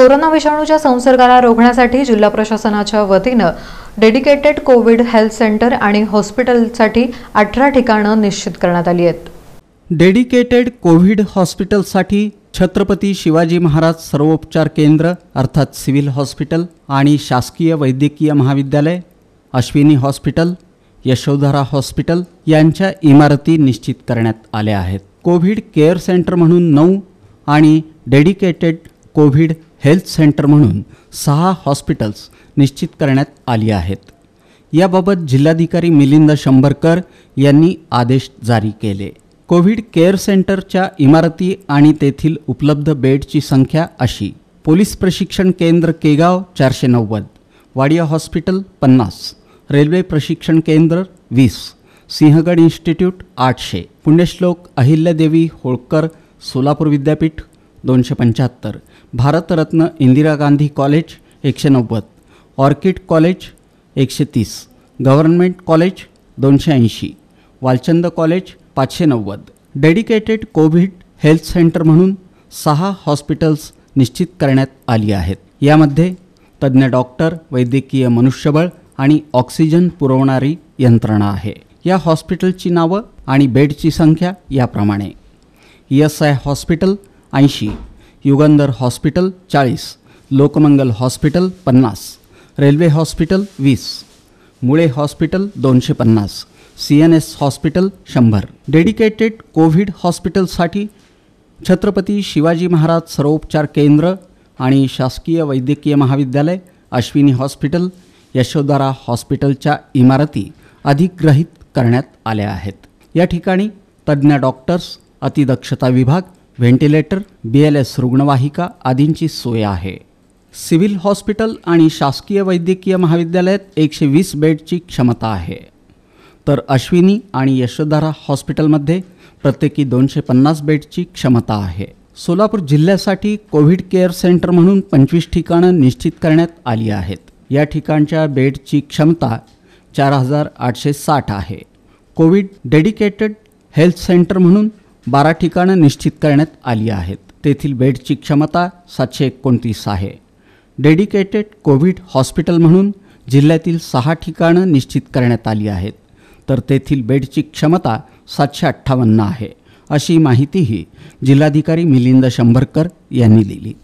corona विषाणूच्या संसर्गाला रोखण्यासाठी जिल्हा प्रशासनाच्या वतीनं डेडिकेटेड कोविड हेल्थ सेंटर आणि हॉस्पिटलसाठी अठरा ठिकाणं निश्चित करण्यात आली आहेत डेडिकेटेड कोविड हॉस्पिटलसाठी छत्रपती शिवाजी महाराज सर्वोपचार केंद्र अर्थात सिव्हिल हॉस्पिटल आणि शासकीय वैद्यकीय महाविद्यालय अश्विनी हॉस्पिटल यशोधरा हॉस्पिटल यांच्या इमारती निश्चित करण्यात आल्या आहेत कोविड केअर सेंटर म्हणून नऊ आणि डेडिकेटेड कोविड हेल्थ सेंटर म्हणून सहा हॉस्पिटल्स निश्चित करण्यात आली आहेत याबाबत जिल्हाधिकारी मिलिंद शंभरकर यांनी आदेश जारी केले कोविड केअर सेंटरच्या इमारती आणि तेथील उपलब्ध बेडची संख्या अशी पोलीस प्रशिक्षण केंद्र केगाव चारशे नव्वद वाडिया हॉस्पिटल पन्नास रेल्वे प्रशिक्षण केंद्र वीस सिंहगड इन्स्टिट्यूट आठशे पुण्यश्लोक अहिल्यादेवी होळकर सोलापूर विद्यापीठ दोनशे पंच्याहत्तर भारतरत्न इंदिरा गांधी कॉलेज एकशे नव्वद ऑर्किड कॉलेज एकशे तीस गव्हर्नमेंट कॉलेज दोनशे ऐंशी वालचंद कॉलेज पाचशे नव्वद डेडिकेटेड कोविड हेल्थ सेंटर म्हणून सहा हॉस्पिटल्स निश्चित करण्यात आली आहेत यामध्ये तज्ज्ञ डॉक्टर वैद्यकीय मनुष्यबळ आणि ऑक्सिजन पुरवणारी यंत्रणा आहे या हॉस्पिटलची नावं आणि बेडची संख्या याप्रमाणे एस आय हॉस्पिटल ऐंशी युगंधर हॉस्पिटल चाळीस लोकमंगल हॉस्पिटल पन्नास रेल्वे हॉस्पिटल वीस मुळे हॉस्पिटल दोनशे पन्नास सी एन एस हॉस्पिटल शंभर डेडिकेटेड कोविड हॉस्पिटलसाठी छत्रपती शिवाजी महाराज सर्वोपचार केंद्र आणि शासकीय वैद्यकीय महाविद्यालय अश्विनी हॉस्पिटल यशोधारा हॉस्पिटलच्या इमारती अधिग्रहित करण्यात आल्या आहेत या ठिकाणी तज्ज्ञ डॉक्टर्स अतिदक्षता विभाग व्हेंटिलेटर बी एल एस रुग्णवाहिका आदींची सोय आहे सिव्हिल हॉस्पिटल आणि शासकीय वैद्यकीय महाविद्यालयात एकशे वीस बेडची क्षमता आहे तर अश्विनी आणि यशोधरा हॉस्पिटलमध्ये प्रत्येकी दोनशे पन्नास बेडची क्षमता आहे सोलापूर जिल्ह्यासाठी कोविड केअर सेंटर म्हणून पंचवीस ठिकाणं निश्चित करण्यात आली आहेत या ठिकाणच्या बेडची क्षमता चार हजार आठशे साठ आहे कोविड डेडिकेटेड हेल्थ सेंटर म्हणून बारा ठिकाणं निश्चित करण्यात आली आहेत तेथील बेडची क्षमता सातशे एकोणतीस आहे डेडिकेटेड कोविड हॉस्पिटल म्हणून जिल्ह्यातील सहा ठिकाणं निश्चित करण्यात आली आहेत तर तेथील बेडची क्षमता सातशे अठ्ठावन्न आहे अशी माहितीही जिल्हाधिकारी मिलिंद शंभरकर यांनी दिली